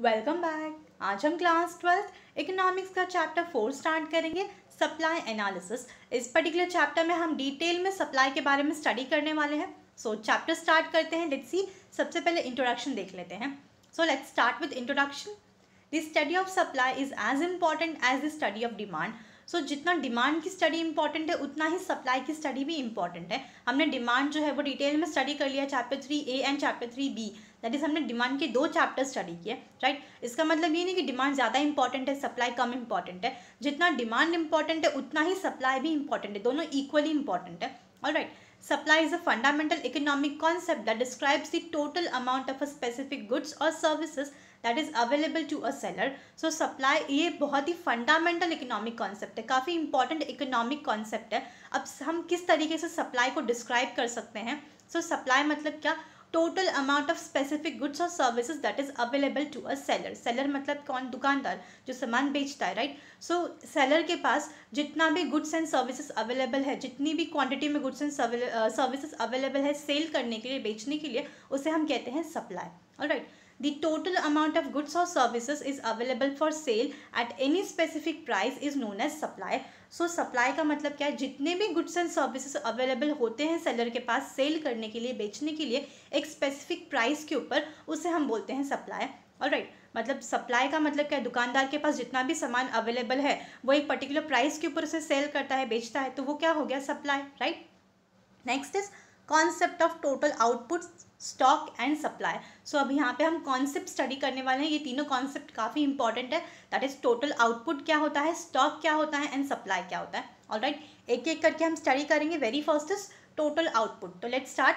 Welcome back आज हम class twelfth economics का चैप्टर फोर स्टार्ट करेंगे सप्लाई एनालिसिस इस पर्टिकुलर चैप्टर में हम डिटेल में सप्लाई के बारे में स्टडी करने वाले हैं सो चैप्टर स्टार्ट करते हैं लेट्स सी सबसे पहले इंट्रोडक्शन देख लेते हैं so let's start with introduction the study of supply is as important as the study of demand so जितना डिमांड की स्टडी इंपॉर्टेंट है उतना ही सप्लाई की स्टडी भी इंपॉर्टेंट है हमने डिमांड जो है वो डिटेल में स्टडी कर लिया chapter three A and chapter three B that is हमने डिमांड के दो चैप्टर स्टडी किए राइट इसका मतलब ये नहीं कि डिमांड ज़्यादा इंपॉर्टेंट है सप्लाई कम इंपॉर्टेंट है जितना डिमांड इंपॉर्टेंट है उतना ही सप्लाई भी इंपॉर्टेंट है दोनों इक्वली इंपॉर्टेंट है और right supply is a fundamental economic concept that describes the total amount of a specific goods और services that is available to a seller so supply ये बहुत ही फंडामेंटल इकोनॉमिक कॉन्सेप्ट है काफ़ी important economic concept है अब हम किस तरीके से सप्लाई को डिस्क्राइब कर सकते हैं सो so, सप्लाई मतलब क्या total amount of specific goods और services that is available to a seller seller मतलब कौन दुकानदार जो सामान बेचता है राइट सो सेलर के पास जितना भी गुड्स एंड सर्विसेज अवेलेबल है जितनी भी क्वांटिटी में गुड्स एंड सर्विसेज अवेलेबल है सेल करने के लिए बेचने के लिए उसे हम कहते हैं supply right right. The total amount of goods or services is available for sale at any specific price is known as supply. So so, supply का मतलब क्या है जितने भी गुड्स एंड सर्विसेज अवेलेबल होते हैं सेलर के पास सेल करने के लिए बेचने के लिए एक स्पेसिफिक प्राइस के ऊपर उसे हम बोलते हैं सप्लाई और राइट मतलब सप्लाई का मतलब क्या है दुकानदार के पास जितना भी सामान अवेलेबल है वो एक पर्टिकुलर प्राइस के ऊपर उसे सेल करता है बेचता है तो वो क्या हो गया supply right next is concept of total output stock and supply so अब यहाँ पे हम कॉन्सेप्ट स्टडी करने वाले हैं ये तीनों कॉन्सेप्ट काफ़ी इंपॉर्टेंट है दैट इज़ टोटल आउटपुट क्या होता है स्टॉक क्या होता है एंड सप्लाई क्या होता है ऑल राइट right? एक एक करके हम स्टडी करेंगे very first is total output तो let start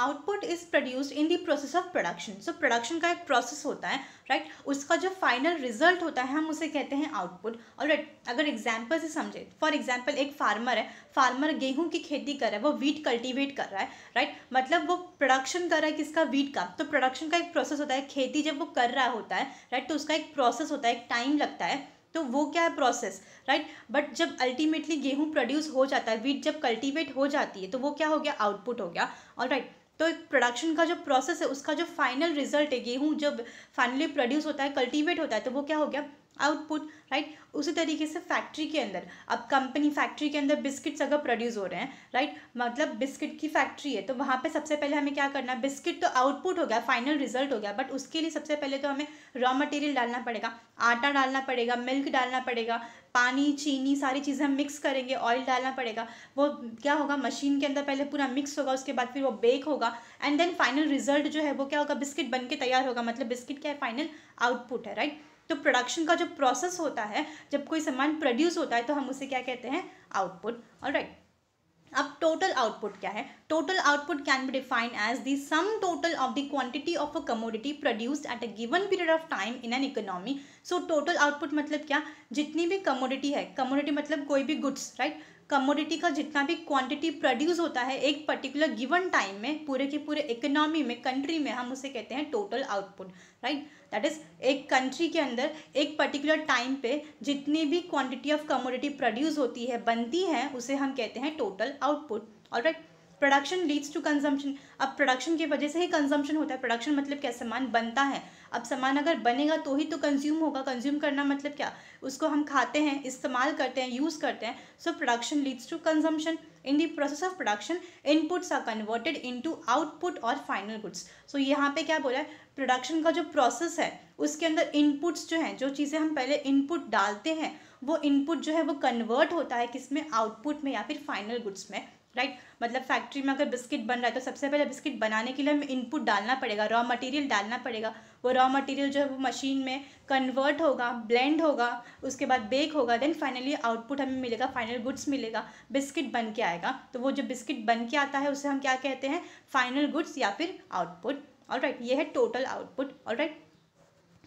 output is produced in the process of production so production का एक प्रोसेस होता है राइट right? उसका जो फाइनल रिजल्ट होता है हम उसे कहते हैं आउटपुट और अगर एग्जाम्पल से समझे फॉर एग्जाम्पल एक फार्मर है फार्मर गेहूं की खेती कर रहा है वो वीट कल्टीवेट कर रहा है राइट right? मतलब वो प्रोडक्शन कर रहा है किसका वीट का तो प्रोडक्शन का एक प्रोसेस होता है खेती जब वो कर रहा होता है राइट right? तो उसका एक प्रोसेस होता है एक टाइम लगता है तो वो क्या है प्रोसेस राइट बट जब अल्टीमेटली गेहूं प्रोड्यूस हो जाता है वीट जब कल्टीवेट हो जाती है तो वो क्या हो गया आउटपुट हो गया और राइट right. तो प्रोडक्शन का जो प्रोसेस है उसका जो फाइनल रिजल्ट है गेहूँ जब फाइनली प्रोड्यूस होता है कल्टीवेट होता है तो वो क्या हो गया आउटपुट राइट उसी तरीके से फैक्ट्री के अंदर अब कंपनी फैक्ट्री के अंदर बिस्किट्स अगर प्रोड्यूस हो रहे हैं राइट मतलब बिस्किट की फैक्ट्री है तो वहाँ पे सबसे पहले हमें क्या करना है बिस्किट तो आउटपुट हो गया फाइनल रिजल्ट हो गया बट उसके लिए सबसे पहले तो हमें रॉ मटेरियल डालना पड़ेगा आटा डालना पड़ेगा मिल्क डालना पड़ेगा पानी चीनी सारी चीज़ें हम मिक्स करेंगे ऑयल डालना पड़ेगा वो क्या होगा मशीन के अंदर पहले पूरा मिक्स होगा उसके बाद फिर वो बेक होगा एंड देन फाइनल रिजल्ट जो है वो क्या होगा बिस्किट बन के तैयार होगा मतलब बिस्किट क्या है फाइनल आउटपुट है राइट तो प्रोडक्शन का जो प्रोसेस होता है जब कोई सामान प्रोड्यूस होता है तो हम उसे क्या कहते हैं आउटपुट और राइट अब टोटल आउटपुट क्या है total output can be defined as the sum total of the quantity of a commodity produced at a given period of time in an economy so total output मतलब क्या जितनी भी commodity है commodity मतलब कोई भी गुड्स राइट कमोडिटी का जितना भी क्वांटिटी प्रोड्यूस होता है एक पर्टिकुलर गिवन टाइम में पूरे के पूरे इकोनॉमी में कंट्री में हम उसे कहते हैं total output right that is एक कंट्री के अंदर एक पर्टिकुलर टाइम पे जितनी भी क्वांटिटी ऑफ कमोडिटी प्रोड्यूस होती है बनती है उसे हम कहते हैं टोटल आउटपुट और right production leads to consumption अब प्रोडक्शन की वजह से ही कंजम्पन होता है प्रोडक्शन मतलब क्या सामान बनता है अब सामान अगर बनेगा तो ही तो कंज्यूम होगा कंज्यूम करना मतलब क्या उसको हम खाते हैं इस्तेमाल करते हैं यूज़ करते हैं so production leads to consumption in the process of production inputs are converted into output और फाइनल गुड्स सो यहाँ पे क्या बोला है प्रोडक्शन का जो प्रोसेस है उसके अंदर इनपुट्स जो हैं जो चीज़ें हम पहले इनपुट डालते हैं वो इनपुट जो है वो कन्वर्ट होता है किस में आउटपुट में या फिर फाइनल गुड्स में राइट मतलब फैक्ट्री में अगर बिस्किट बन रहा है तो सबसे पहले बिस्किट बनाने के लिए हमें इनपुट डालना पड़ेगा रॉ मटेरियल डालना पड़ेगा वो रॉ मटेरियल जो है वो मशीन में कन्वर्ट होगा ब्लेंड होगा उसके बाद बेक होगा देन फाइनली आउटपुट हमें मिलेगा फाइनल गुड्स मिलेगा बिस्किट बन के आएगा तो वो जो बिस्किट बन के आता है उसे हम क्या कहते हैं फाइनल गुड्स या फिर आउटपुट ऑल राइट ये है total output all right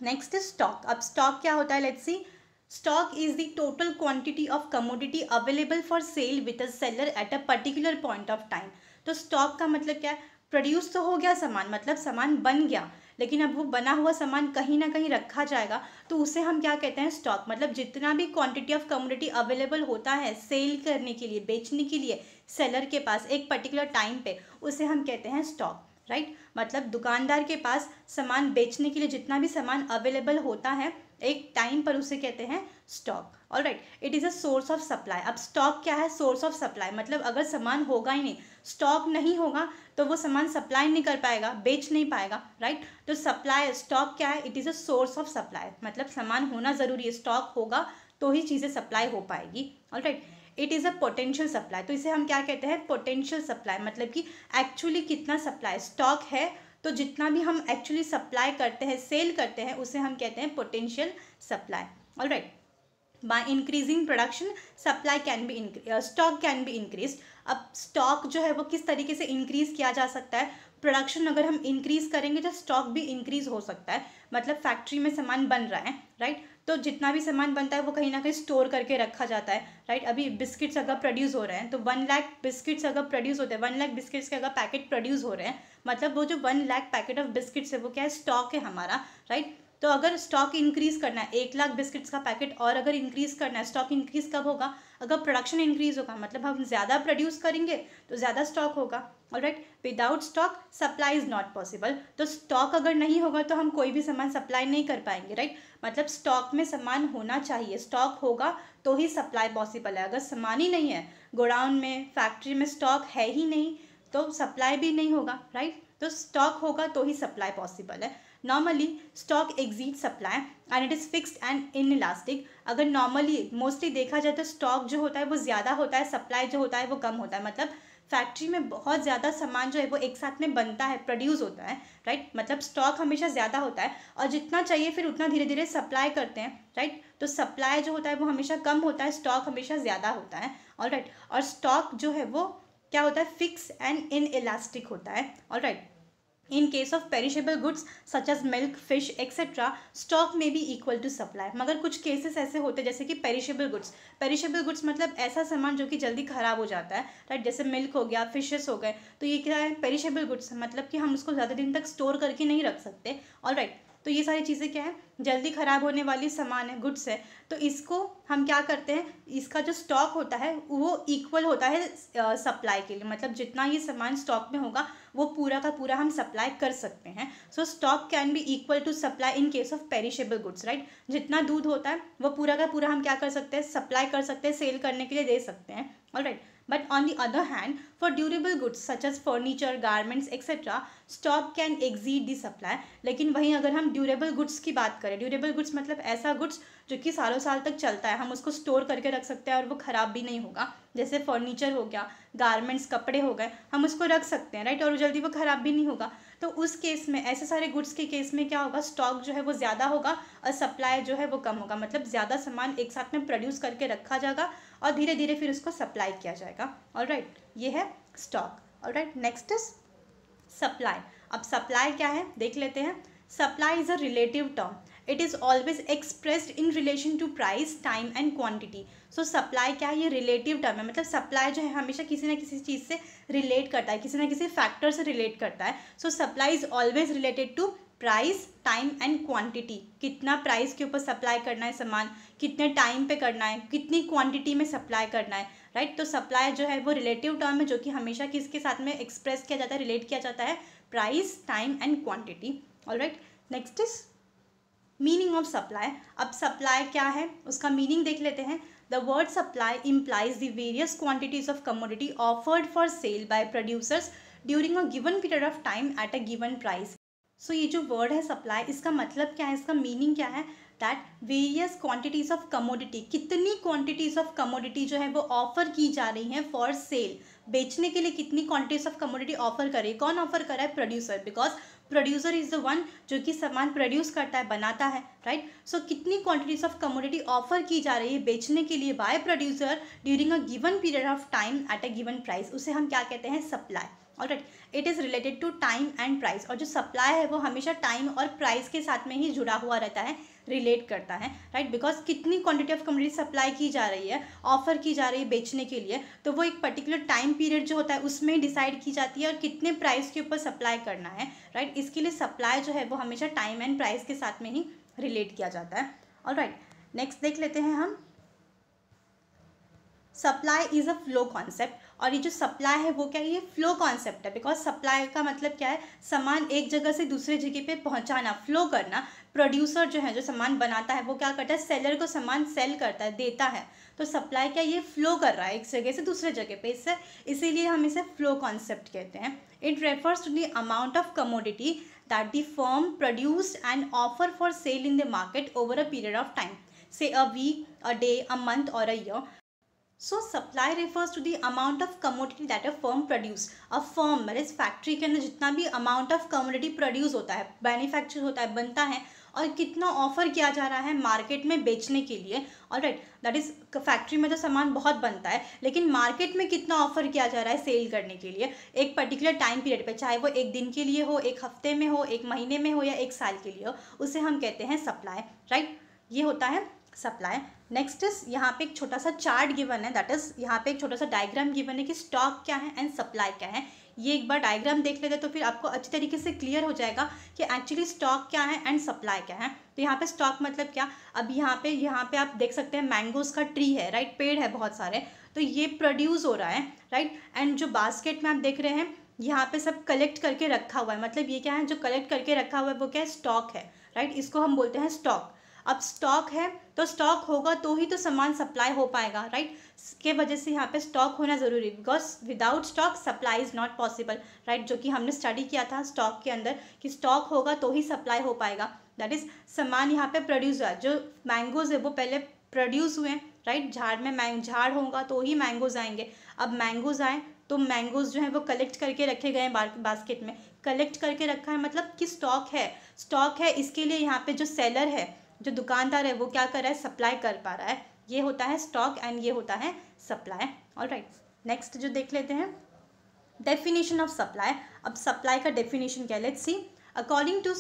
next is stock अब स्टॉक क्या होता है let's see Stock is the total quantity of commodity available for sale with a seller at a particular point of time. तो stock का मतलब क्या है प्रोड्यूस तो हो गया सामान मतलब सामान बन गया लेकिन अब वो बना हुआ सामान कहीं ना कहीं रखा जाएगा तो उसे हम क्या कहते हैं स्टॉक मतलब जितना भी क्वांटिटी ऑफ कमोडिटी अवेलेबल होता है सेल करने के लिए बेचने के लिए सेलर के पास एक पर्टिकुलर टाइम पे उसे हम कहते हैं स्टॉक राइट मतलब दुकानदार के पास सामान बेचने के लिए जितना भी सामान अवेलेबल होता है एक टाइम पर उसे कहते हैं stock all right it is a source of supply अब स्टॉक क्या है सोर्स ऑफ सप्लाई मतलब अगर सामान होगा ही नहीं स्टॉक नहीं होगा तो वो सामान सप्लाई नहीं कर पाएगा बेच नहीं पाएगा राइट right? तो सप्लाई स्टॉक क्या है it is a source of supply मतलब सामान होना ज़रूरी है स्टॉक होगा तो ही चीज़ें सप्लाई हो पाएगी all right it is a potential supply तो इसे हम क्या कहते हैं पोटेंशियल सप्लाई मतलब कि एक्चुअली कितना सप्लाई स्टॉक है तो जितना भी हम एक्चुअली सप्लाई करते हैं सेल करते हैं उसे हम कहते हैं potential supply all right increasing production supply can be increase stock can be increase अब स्टॉक जो है वो किस तरीके से इंक्रीज किया जा सकता है प्रोडक्शन अगर हम इंक्रीज़ करेंगे तो स्टॉक भी इंक्रीज़ हो सकता है मतलब फैक्ट्री में सामान बन रहा है राइट तो जितना भी सामान बनता है वो कहीं ना कहीं स्टोर करके रखा जाता है राइट अभी बिस्किट्स अगर प्रोड्यूस हो रहे हैं तो वन लाख बिस्किट्स अगर प्रोड्यूस होते हैं वन लाख बिस्किट्स के अगर पैकेट प्रोड्यूस हो रहे हैं मतलब वो जो one lakh packet of biscuits है वो क्या है स्टॉक है हमारा राइट तो अगर स्टॉक इंक्रीज़ करना है एक लाख बिस्किट्स का पैकेट और अगर इंक्रीज़ करना है स्टॉक इंक्रीज़ कब होगा अगर प्रोडक्शन इंक्रीज़ होगा मतलब हम ज़्यादा प्रोड्यूस करेंगे तो ज़्यादा स्टॉक होगा और right without stock supply is not possible तो स्टॉक अगर नहीं होगा तो हम कोई भी सामान सप्लाई नहीं कर पाएंगे राइट मतलब स्टॉक में सामान होना चाहिए स्टॉक होगा तो ही सप्लाई पॉसिबल है अगर सामान ही नहीं है गोडाउन में फैक्ट्री में स्टॉक है ही नहीं तो सप्लाई भी नहीं होगा राइट तो स्टॉक होगा तो ही सप्लाई पॉसिबल है normally stock exceed supply and it is fixed and inelastic अगर नॉर्मली मोस्टली देखा जाए तो स्टॉक जो होता है वो ज़्यादा होता है सप्लाई जो होता है वो कम होता है मतलब फैक्ट्री में बहुत ज़्यादा सामान जो है वो एक साथ में बनता है प्रोड्यूस होता है राइट मतलब स्टॉक हमेशा ज़्यादा होता है और जितना चाहिए फिर उतना धीरे धीरे सप्लाई करते हैं राइट तो सप्लाई जो होता है वो हमेशा कम होता है स्टॉक हमेशा ज़्यादा होता है और राइट और स्टॉक जो है वो क्या होता है फिक्स एंड इन इलास्टिक होता है all right in case of perishable goods such as milk fish etcetera stock में भी इक्वल टू सप्लाई मगर कुछ केसेस ऐसे होते हैं जैसे कि पेरिशेबल गुड्स पेरिशेबल गुड्स मतलब ऐसा सामान जो कि जल्दी खराब हो जाता है राइट जैसे मिल्क हो गया फिशेस हो गए तो ये क्या है पेरिशेबल गुड्स मतलब कि हम उसको ज़्यादा दिन तक स्टोर करके नहीं रख सकते ऑल राइट तो ये सारी चीज़ें क्या है जल्दी ख़राब होने वाली सामान है गुड्स है तो इसको हम क्या करते हैं इसका जो स्टॉक होता है वो इक्वल होता है सप्लाई के लिए मतलब जितना ये सामान स्टॉक में होगा वो पूरा का पूरा हम सप्लाई कर सकते हैं so stock can be equal to supply in case of perishable goods right जितना दूध होता है वो पूरा का पूरा हम क्या कर सकते हैं सप्लाई कर सकते हैं सेल करने के लिए दे सकते हैं all right right. But on the other hand, for durable goods such as furniture, garments, etc., stock can exceed the supply. लेकिन वहीं अगर हम durable goods की बात करें durable goods मतलब ऐसा goods जो कि सालों साल तक चलता है हम उसको स्टोर करके रख सकते हैं और वो ख़राब भी नहीं होगा जैसे फर्नीचर हो गया गारमेंट्स कपड़े हो गए हम उसको रख सकते हैं राइट और जल्दी वो ख़राब भी नहीं होगा तो उस केस में ऐसे सारे गुड्स के केस में क्या होगा स्टॉक जो है वो ज़्यादा होगा और सप्लाई जो है वो कम होगा मतलब ज़्यादा सामान एक साथ में प्रोड्यूस करके रखा जाएगा और धीरे धीरे फिर उसको सप्लाई किया जाएगा और राइट ये है स्टॉक और राइट नेक्स्ट इज सप्लाई अब सप्लाई क्या है देख लेते हैं supply is a relative term it is always expressed in relation to price time and quantity so supply क्या है ये रिलेटिव टर्म है मतलब सप्लाई जो है हमेशा किसी ना किसी चीज़ से रिलेट करता है किसी ना किसी फैक्टर से रिलेट करता है so supply is always related to price time and quantity कितना प्राइस के ऊपर सप्लाई करना है सामान कितने टाइम पे करना है कितनी क्वांटिटी में सप्लाई करना है राइट right? तो सप्लाई जो है वो रिलेटिव टर्म है जो कि हमेशा किसके साथ में एक्सप्रेस किया जाता है रिलेट किया जाता है price time and quantity all right next is meaning of supply अब सप्लाई क्या है उसका मीनिंग देख लेते हैं the word supply implies the various quantities of commodity offered for sale by producers during a given period of time at a given price so so, ये जो word है सप्लाई इसका मतलब क्या है इसका मीनिंग क्या है that various quantities of commodity कितनी क्वांटिटीज़ ऑफ कमोडिटी जो है वो ऑफर की जा रही हैं फॉर सेल बेचने के लिए कितनी क्वांटिटीज़ ऑफ कमोडिटी ऑफर करे कौन ऑफर कर रहा है producer because producer is the one जो कि सामान प्रोड्यूस करता है बनाता है राइट right? सो so, कितनी क्वांटिटीज़ ऑफ कमोडिटी ऑफर की जा रही है बेचने के लिए by producer during a given period of time at a given price उसे हम क्या कहते हैं सप्लाई और it is related to time and price और जो सप्लाई है वो हमेशा टाइम और प्राइस के साथ में ही जुड़ा हुआ रहता है रिलेट करता है राइट right? बिकॉज कितनी क्वांटिटी ऑफ कमोडिटी सप्लाई की जा रही है ऑफर की जा रही है बेचने के लिए तो वो एक पर्टिकुलर टाइम पीरियड जो होता है उसमें डिसाइड की जाती है और कितने प्राइस के ऊपर सप्लाई करना है राइट right? इसके लिए सप्लाई जो है वो हमेशा टाइम एंड प्राइस के साथ में ही रिलेट किया जाता है और राइट नेक्स्ट देख लेते हैं हम supply is a flow concept और ये जो सप्लाई है वो क्या है ये फ्लो कॉन्सेप्ट है बिकॉज सप्लाई का मतलब क्या है सामान एक जगह से दूसरे जगह पे पहुंचाना फ्लो करना प्रोड्यूसर जो है जो सामान बनाता है वो क्या करता है सेलर को सामान सेल करता है देता है तो सप्लाई क्या ये फ्लो कर रहा है एक जगह से दूसरे जगह पे इससे इसीलिए हम इसे फ्लो कॉन्सेप्ट कहते हैं it refers to the amount of commodity that the firm produce and offer for sale in the market over a period of time say a week a day a month और a year so supply refers to the amount of commodity that a firm produce a firm मेरे factory के अंदर जितना भी amount of commodity produce होता है manufacture होता है बनता है और कितना ऑफर किया जा रहा है मार्केट में बेचने के लिए और राइट दैट इज़ फैक्ट्री में तो सामान बहुत बनता है लेकिन मार्केट में कितना ऑफर किया जा रहा है सेल करने के लिए एक पर्टिकुलर टाइम पीरियड पे चाहे वो एक दिन के लिए हो एक हफ्ते में हो एक महीने में हो या एक साल के लिए हो उसे हम कहते हैं सप्लाई राइट ये होता है सप्लाई नेक्स्ट इज यहाँ पे एक छोटा सा चार्ट गिवन है दैट इज यहाँ पे एक छोटा सा डायग्राम गिवन है कि स्टॉक क्या है एंड सप्लाई क्या है ये एक बार डायग्राम देख लेते तो फिर आपको अच्छी तरीके से क्लियर हो जाएगा कि एक्चुअली स्टॉक क्या है एंड सप्लाई क्या है तो यहाँ पे स्टॉक मतलब क्या अब यहाँ पे यहाँ पे आप देख सकते हैं मैंगोज़ का ट्री है राइट पेड़ है बहुत सारे तो ये प्रोड्यूस हो रहा है राइट एंड जो बास्केट में आप देख रहे हैं यहाँ पे सब कलेक्ट करके रखा हुआ है मतलब ये क्या है जो कलेक्ट करके रखा हुआ है वो क्या है स्टॉक है राइट इसको हम बोलते हैं स्टॉक अब स्टॉक है तो स्टॉक होगा तो ही तो सामान सप्लाई हो पाएगा राइट के वजह से यहाँ पे स्टॉक होना ज़रूरी because without stock supply is not possible right जो कि हमने स्टडी किया था स्टॉक के अंदर कि स्टॉक होगा तो ही सप्लाई हो पाएगा दैट इज़ सामान यहाँ पे प्रोड्यूस हुआ जो मैंगोज़ है वो पहले प्रोड्यूस हुए राइट झाड़ में मैंग झाड़ होगा तो ही मैंगोज़ आएंगे अब मैंगोज़ आएँ तो मैंगोज़ जो है वो कलेक्ट करके रखे गए हैं बास्केट में कलेक्ट करके रखा है मतलब कि स्टॉक है स्टॉक है इसके लिए यहाँ पे जो सेलर है जो दुकानदार है वो क्या कर रहा है सप्लाई कर पा रहा है ये होता है स्टॉक एंड ये होता है सप्लाई और नेक्स्ट जो देख लेते हैं डेफिनेशन ऑफ सप्लाई अब सप्लाई का डेफिनेशन क्या let see according to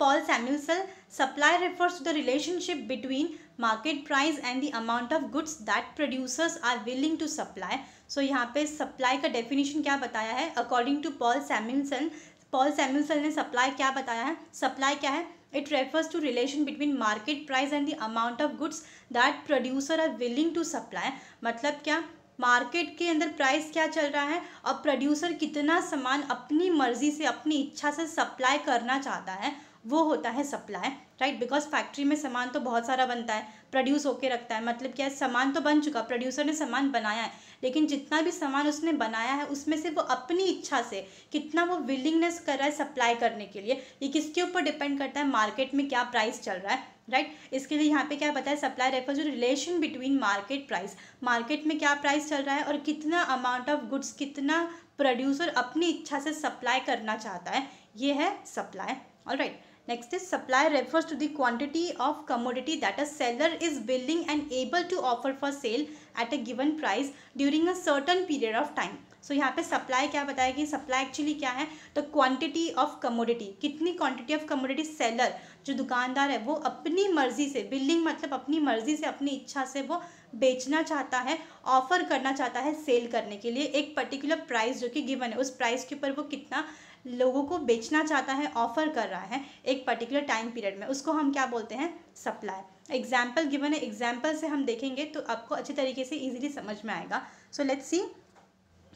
Paul Samuelson supply refers to the relationship between market price and the amount of goods that producers are willing to supply so यहाँ पे supply का definition क्या बताया है according to Paul Samuelson Paul Samuelson ने supply क्या बताया है सप्लाई क्या है It refers to relation between market price and the amount of goods that producer are willing to supply. मतलब क्या मार्केट के अंदर प्राइस क्या चल रहा है और प्रोड्यूसर कितना सामान अपनी मर्जी से अपनी इच्छा से सप्लाई करना चाहता है वो होता है सप्लाई राइट बिकॉज फैक्ट्री में सामान तो बहुत सारा बनता है प्रोड्यूस होके रखता है मतलब क्या है सामान तो बन चुका प्रोड्यूसर ने सामान बनाया है लेकिन जितना भी सामान उसने बनाया है उसमें से वो अपनी इच्छा से कितना वो विलिंगनेस कर रहा है सप्लाई करने के लिए ये किसके ऊपर डिपेंड करता है मार्केट में क्या प्राइस चल रहा है राइट right? इसके लिए यहाँ पे क्या बताया सप्लाई रेफर जो relation between market price market में क्या प्राइस चल रहा है और कितना अमाउंट ऑफ गुड्स कितना प्रोड्यूसर अपनी इच्छा से सप्लाई करना चाहता है ये है supply all right Next is supply refers to the quantity of commodity that a seller is willing and able to offer for sale at a given price during a certain period of time. So so, यहाँ पे supply क्या बताएगी supply actually क्या है the quantity of commodity कितनी quantity of commodity seller जो दुकानदार है वो अपनी मर्जी से बिल्डिंग मतलब अपनी मर्जी से अपनी इच्छा से वो बेचना चाहता है ऑफर करना चाहता है सेल करने के लिए एक पर्टिकुलर प्राइस जो कि गिवन है उस प्राइस के ऊपर वो कितना लोगों को बेचना चाहता है ऑफर कर रहा है एक पर्टिकुलर टाइम पीरियड में उसको हम क्या बोलते हैं सप्लाई एग्जाम्पल गिवन है एग्जाम्पल से हम देखेंगे तो आपको अच्छे तरीके से ईजिली समझ में आएगा so let's see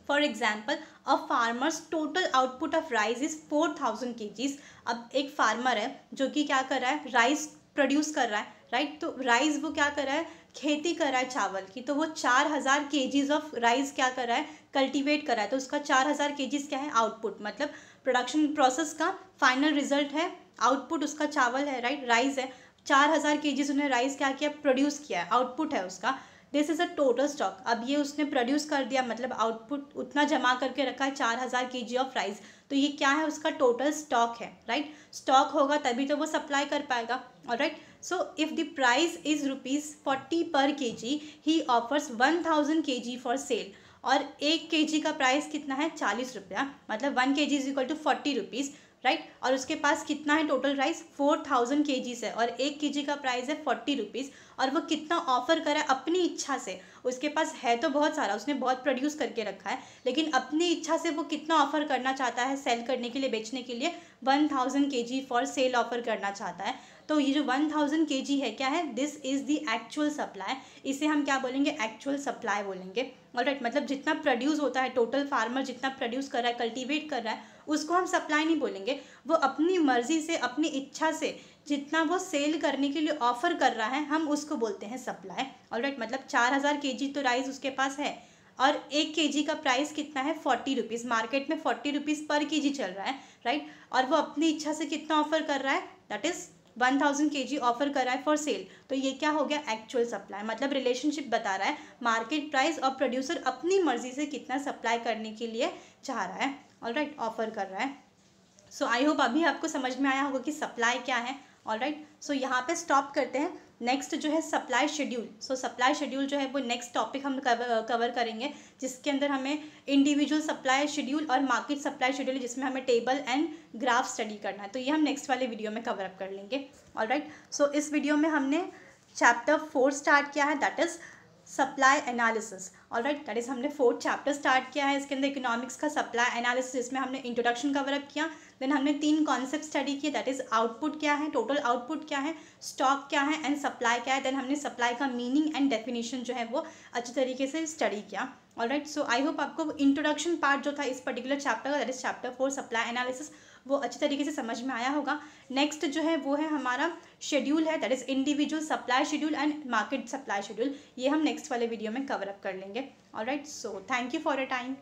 for example a farmer's total output of rice is four thousand के अब एक फार्मर है जो कि क्या कर रहा है राइस प्रोड्यूस कर रहा है राइट तो राइस वो क्या कर रहा है खेती कर रहा है चावल की तो वो चार हज़ार केजीज ऑफ राइस क्या कर रहा है कल्टीवेट कर रहा है तो उसका चार हज़ार केजीज क्या है आउटपुट मतलब प्रोडक्शन प्रोसेस का फाइनल रिजल्ट है आउटपुट उसका चावल है राइट राइस है चार हज़ार केजीज उन्हें राइस क्या किया प्रोड्यूस किया है आउटपुट है उसका this is a total stock अब ये उसने प्रोड्यूस कर दिया मतलब आउटपुट उतना जमा करके रखा है चार हज़ार के जी ऑफ राइस तो ये क्या है उसका टोटल स्टॉक है राइट स्टॉक होगा तभी तो वो सप्लाई कर पाएगा और right So if the price is rupees 40 per kg, he offers 1000 kg for sale. और एक के जी का प्राइस कितना है चालीस रुपया मतलब one K G is equal to forty rupees right और उसके पास कितना है टोटल प्राइस फोर थाउजेंड के जी है और एक के जी का प्राइस है फोर्टी रुपीज़ और वो कितना ऑफर करा अपनी इच्छा से उसके पास है तो बहुत सारा उसने बहुत प्रोड्यूस करके रखा है लेकिन अपनी इच्छा से वो कितना ऑफर करना चाहता है सेल करने के लिए बेचने के लिए वन थाउजेंड के जी फॉर सेल ऑफर करना चाहता है तो ये जो वन थाउजेंड के जी है क्या है this is the actual supply इसे हम क्या बोलेंगे एक्चुअल सप्लाई बोलेंगे ऑल राइट मतलब जितना प्रोड्यूस होता है टोटल फार्मर जितना प्रोड्यूस कर रहा है कल्टिवेट कर रहा है उसको हम सप्लाई नहीं बोलेंगे वो अपनी मर्जी से अपनी इच्छा से जितना वो सेल करने के लिए ऑफर कर रहा है हम उसको बोलते हैं सप्लाई ऑल राइट मतलब चार हज़ार के जी तो राइस उसके पास है और एक के जी का प्राइस कितना है फोर्टी रुपीज़ मार्केट में फोर्टी रुपीज़ पर के जी चल रहा है राइट और वो अपनी इच्छा से कितना ऑफर कर रहा है दैट इज़ वन थाउजेंड के जी ऑफर कर रहा है फॉर सेल तो ये क्या हो गया एक्चुअल सप्लाई मतलब रिलेशनशिप बता रहा है मार्केट प्राइस और प्रोड्यूसर अपनी मर्जी से कितना सप्लाई करने के लिए चाह रहा है ऑल राइट ऑफर कर रहा है सो आई होप अभी आपको समझ में आया होगा कि सप्लाई क्या है ऑल राइट सो यहाँ पे स्टॉप करते हैं नेक्स्ट जो है supply schedule so supply schedule जो है वो नेक्स्ट टॉपिक हम कवर कवर करेंगे जिसके अंदर हमें इंडिविजुअल सप्लाई शेड्यूल और मार्केट सप्लाई शेड्यूल जिसमें हमें टेबल एंड ग्राफ स्टडी करना है तो ये हम नेक्स्ट वाले वीडियो में कवर अप कर लेंगे ऑल राइट सो इस वीडियो में हमने चैप्टर फोर स्टार्ट किया है that is supply analysis all right that is हमने फोर्थ चैप्टर स्टार्ट किया है इसके अंदर इकोनॉमिक्स का सप्लाई एनालिसिस जिसमें हमने इंट्रोडक्शन कवर अप किया देन हमने तीन कॉन्सेप्ट स्टडी किए दैट इज़ आउटपुट क्या है टोटल आउटपुट क्या है स्टॉक क्या है एंड सप्लाई क्या है देन हमने सप्लाई का मीनिंग एंड डेफिनेशन जो है वो अच्छे तरीके से स्टडी किया all right so I hope आपको इंट्रोडक्शन पार्ट जो था इस पर्टिकुलर चैप्टर का that is chapter four supply analysis वो अच्छी तरीके से समझ में आया होगा नेक्स्ट जो है वो है हमारा शेड्यूल है that is individual supply schedule and market supply schedule ये हम नेक्स्ट वाले वीडियो में कवर अप कर लेंगे और right so thank you for a time